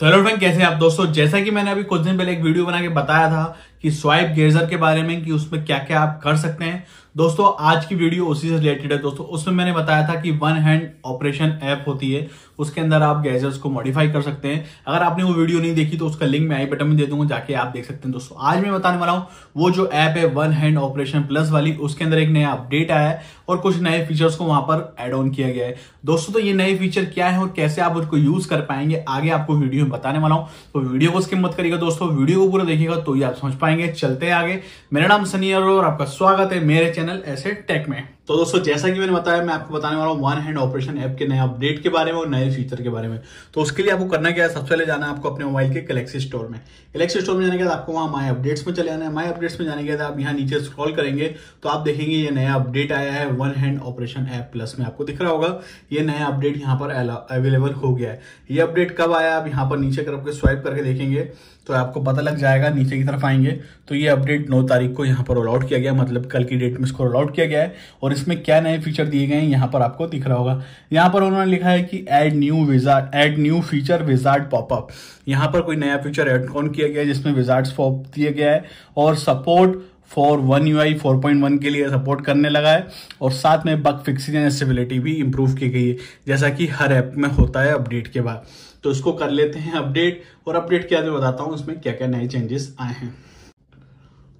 तो hello friend कैसे आप दोस्तों जैसा कि मैंने अभी कुछ दिन पहले एक वीडियो बना के बताया था कि स्वाइप गेजर के बारे में कि उसमें क्या क्या आप कर सकते हैं दोस्तों आज की वीडियो उसी से रिलेटेड है दोस्तों उसमें मैंने बताया था कि वन हैंड ऑपरेशन ऐप होती है उसके अंदर आप गैजर्स को मॉडिफाई कर सकते हैं अगर आपने वो वीडियो नहीं देखी तो उसका लिंक मैं आई बटन में दे दूंगा जाके आप देख सकते हैं दोस्तों आज मैं बताने वाला हूँ वो जो ऐप है वन हैंड ऑपरेशन प्लस वाली उसके अंदर एक नया अपडेट आया है और कुछ नए फीचर्स को वहां पर एड ऑन किया गया है दोस्तों तो ये नए फीचर क्या है और कैसे आप उसको यूज कर पाएंगे आगे आपको वीडियो में बताने वाला हूँ तो वीडियो को स्किप मत करिएगा दोस्तों वीडियो को पूरा देखिएगा तो ये आप समझ पाएंगे पाएंगे चलते आगे मेरा नाम सनी और आपका स्वागत है मेरे चैनल ऐसे टेक में तो दोस्तों जैसा कि मैंने बताया मैं आपको बताने वाला हूँ वन हैंड ऑपरेशन ऐप के नए अपडेट के बारे में और नए फीचर के बारे में तो उसके लिए आपको करना क्या है सबसे पहले जाना है आपको अपने मोबाइल के गलेक्सी स्टोर में गलेक्सी स्टोर में जाने के बाद आपको वहाँ माई अपडेट्स में चले जाना है माई अपडेट्स में जाने के बाद आप यहाँ नीचे स्क्रॉल करेंगे तो आप देखेंगे ये नया अपडेट आया है one hand operation app plus में आपको दिख रहा होगा ये नया अपडेट यहाँ पर अवेलेबल हो गया है ये अपडेट कब आया आप यहाँ पर नीचे आपके स्वाइप करके देखेंगे तो आपको पता लग जाएगा नीचे की तरफ आएंगे तो ये अपडेट नौ तारीख को यहाँ पर रोल आउट किया गया मतलब कल की डेट में इसको रोल आउट किया गया है और इसमें क्या नए फीचर दिए गए हैं यहाँ पर आपको दिख रहा होगा यहाँ पर उन्होंने लिखा है कि add new wizard add new feature wizard popup यहाँ पर कोई नया फीचर एड कौन किया गया है जिसमें विजार्ड पॉप दिया गया है और support for one you I four point one के लिए सपोर्ट करने लगा है और साथ में बग फिक्सिंग एंड स्टेबिलिटी भी इम्प्रूव की गई है जैसा कि हर ऐप में होता है अपडेट के बाद तो इसको कर लेते हैं अपडेट और अपडेट के बाद बताता हूँ उसमें क्या क्या नए चेंजेस आए हैं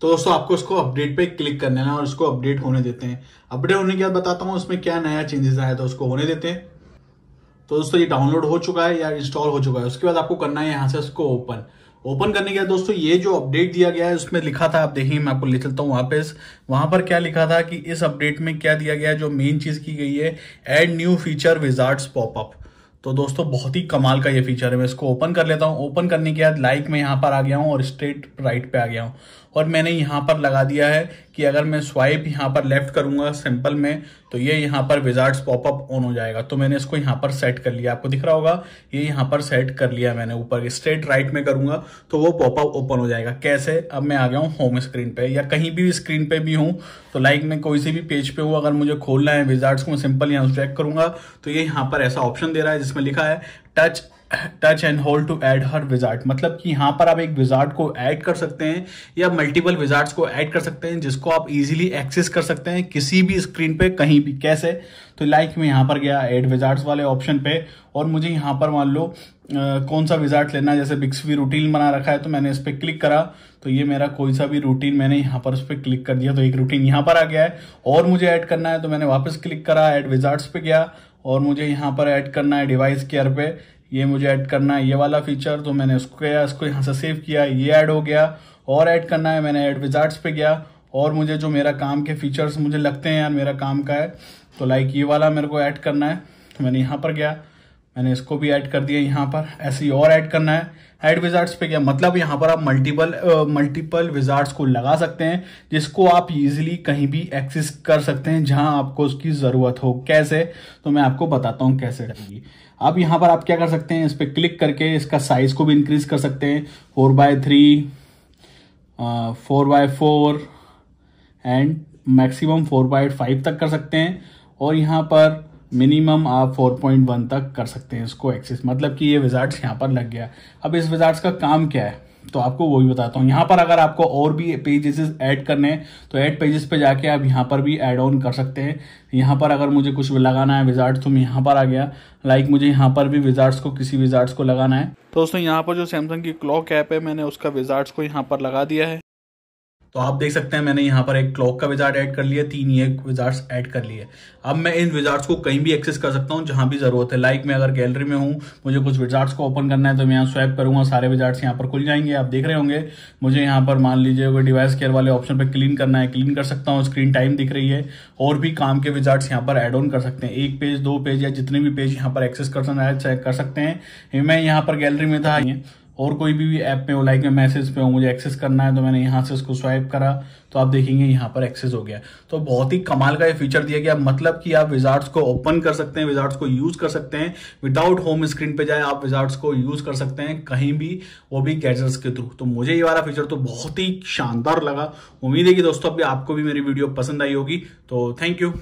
तो दोस्तों आपको इसको अपडेट पे क्लिक कर है और इसको अपडेट होने देते हैं अपडेट होने के बाद बताता हूँ उसमें क्या नया चेंजेस आया था तो उसको होने देते हैं तो दोस्तों ये डाउनलोड हो चुका है या इंस्टॉल हो चुका है उसके बाद आपको करना है यहाँ से उसको ओपन ओपन करने के बाद दोस्तों ये जो अपडेट दिया गया है उसमें लिखा था आप देखिए मैं आपको ले चलता हूँ वापस वहां पर क्या लिखा था कि इस अपडेट में क्या दिया गया है जो मेन चीज की गई है add new feature wizards popup तो दोस्तों बहुत ही कमाल का ये फीचर है मैं इसको ओपन कर लेता हूँ ओपन करने के बाद लाइक में यहाँ पर आ गया हूँ और स्ट्रेट राइट पे आ गया हूँ और मैंने यहाँ पर लगा दिया है कि अगर मैं स्वाइप यहाँ पर लेफ्ट करूंगा सिंपल में तो ये यहाँ पर विजार्ड्स पॉपअप ऑन हो जाएगा तो मैंने इसको यहाँ पर सेट कर लिया आपको दिख रहा होगा ये यहाँ पर सेट कर लिया मैंने ऊपर स्ट्रेट राइट में करूंगा तो वो पॉपअप ओपन हो जाएगा कैसे अब मैं आ गया हूँ होम स्क्रीन पे या कहीं भी स्क्रीन पे भी हूँ तो लाइक मैं कोई भी पेज पे हूँ अगर मुझे खोलना है विजार्ड्स को सिंपल यहाँ चेक करूंगा तो ये यहाँ पर ऐसा ऑप्शन दे रहा है जिसमें लिखा है touch touch and hold to add her wizard मतलब कि यहाँ पर आप एक विजार्ट को ऐड कर सकते हैं या मल्टीपल विजार्ट को ऐड कर सकते हैं जिसको आप इजिली एक्सेस कर सकते हैं किसी भी स्क्रीन पे कहीं भी कैसे तो लाइक like मैं यहाँ पर गया एड विजार्ट वाले ऑप्शन पे और मुझे यहाँ पर मान लो कौन सा विजार्ट लेना है जैसे बिक्सवी रूटीन बना रखा है तो मैंने इस पर क्लिक करा तो ये मेरा कोई सा भी रूटीन मैंने यहाँ पर उस पर क्लिक कर दिया तो एक रूटीन यहाँ पर आ गया है और मुझे ऐड करना है तो मैंने वापस क्लिक करा एड विजार्ट पे गया और मुझे यहाँ पर ऐड करना है डिवाइस केयर पे ये मुझे ऐड करना है ये वाला फीचर तो मैंने उसको किया इसको यहाँ से सेव किया ये ऐड हो गया और ऐड करना है मैंने ऐड विजार्ट्स पे गया और मुझे जो मेरा काम के फीचर्स मुझे लगते हैं यार मेरा काम का है तो लाइक ये वाला मेरे को ऐड करना है तो मैंने यहाँ पर गया मैंने इसको भी ऐड कर दिया यहाँ पर ऐसे और ऐड करना है ऐड विजार्ट्स पे गया मतलब यहाँ पर आप मल्टीपल मल्टीपल विजार्ट्स को लगा सकते हैं जिसको आप इजीली कहीं भी एक्सेस कर सकते हैं जहाँ आपको उसकी ज़रूरत हो कैसे तो मैं आपको बताता हूँ कैसे रहेगी अब यहाँ पर आप क्या कर सकते हैं इस पर क्लिक करके इसका साइज को भी इंक्रीज कर सकते हैं four by three four by four and maximum four by five तक कर सकते हैं और यहाँ पर मिनिमम आप 4.1 तक कर सकते हैं इसको एक्सेस मतलब कि ये विजार्ट यहाँ पर लग गया अब इस विजार्ट का काम क्या है तो आपको वो भी बताता हूँ यहाँ पर अगर आपको और भी पेजेस ऐड करने हैं तो ऐड पेजेस पे जाके आप यहाँ पर भी ऐड ऑन कर सकते हैं यहाँ पर अगर मुझे कुछ लगाना है विजार्ट तो मैं यहाँ पर आ गया लाइक मुझे यहाँ पर भी विजार्ड्स को किसी विजार्ड्स को लगाना है दोस्तों यहाँ पर जो सैमसंग की क्लॉक ऐप है मैंने उसका विजार्ड्स को यहाँ पर लगा दिया है तो आप देख सकते हैं मैंने यहाँ पर एक क्लॉक का विजार्ड ऐड कर लिया तीन ये विजार्ड्स ऐड कर लिए अब मैं इन विजार्ड्स को कहीं भी एक्सेस कर सकता हूँ जहां भी जरूरत है लाइक मैं अगर गैलरी में हूँ मुझे कुछ विजार्ड्स को ओपन करना है तो मैं यहाँ स्वैप करूंगा सारे विजार्ड्स यहाँ पर खुल जाएंगे आप देख रहे होंगे मुझे यहाँ पर मान लीजिए वो डिवाइस केयर वाले ऑप्शन पर क्लीन करना है क्लीन कर सकता हूँ स्क्रीन टाइम दिख रही है और भी काम के विजार्ड्स यहाँ पर एड ऑन कर सकते हैं एक पेज दो पेज या जितने भी पेज यहाँ पर एक्सेस कर सकते हैं मैं यहाँ पर गैलरी में था और कोई भी ऐप में हो लाइक मैं मैसेज पे हूँ मुझे एक्सेस करना है तो मैंने यहाँ से उसको स्वाइप करा तो आप देखेंगे यहाँ पर एक्सेस हो गया तो बहुत ही कमाल का ये फीचर दिया गया मतलब कि आप विजार्ड्स को ओपन कर सकते हैं विजार्ड्स को यूज कर सकते हैं विदाउट होम स्क्रीन पे जाए आप विजार्ड्स को यूज कर सकते हैं कहीं भी वो भी गैजेट्स के थ्रू तो मुझे ये वाला फीचर तो बहुत ही शानदार लगा उम्मीद है कि दोस्तों अभी आपको भी मेरी वीडियो पसंद आई होगी तो थैंक यू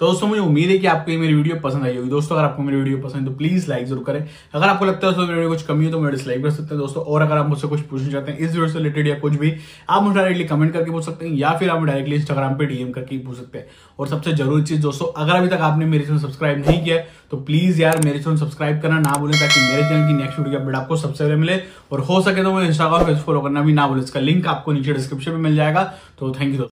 तो दोस्तों मुझे उम्मीद है कि आपको ये मेरी वीडियो पसंद आई होगी दोस्तों अगर आपको मेरी वीडियो पसंद है तो प्लीज लाइक जरूर करें अगर आपको लगता है दोस्तों वीडियो कुछ कमी हो तो मेरे डिसलाइक कर सकते हैं दोस्तों और अगर आप मुझसे कुछ पूछना चाहते हैं इस वीडियो से रिलेटेड या कुछ भी आप मुझे डायरेक्टली कमेंट करके पूछ सकते हैं या फिर आप डायरेक्टली इंस्टाग्राम पर डीएम करके पूछ सकते हैं और सबसे जरूरी चीज दोस्तों अगर अभी तक आपने मेरे चैनल सब्सक्राइब नहीं किया तो प्लीज यार मेरे चैनल सब्सक्राइब करना ना भूलें ताकि मेरे चैनल की नेक्स्ट वीडियो अपडेट आपको सबसे पहले मिले और हो सके तो मुझे इंस्टाग्राम पर फॉलो करना भी ना भूलें इसका लिंक आपको नीचे डिस्क्रिप्शन में मिल जाएगा तो थैंक यू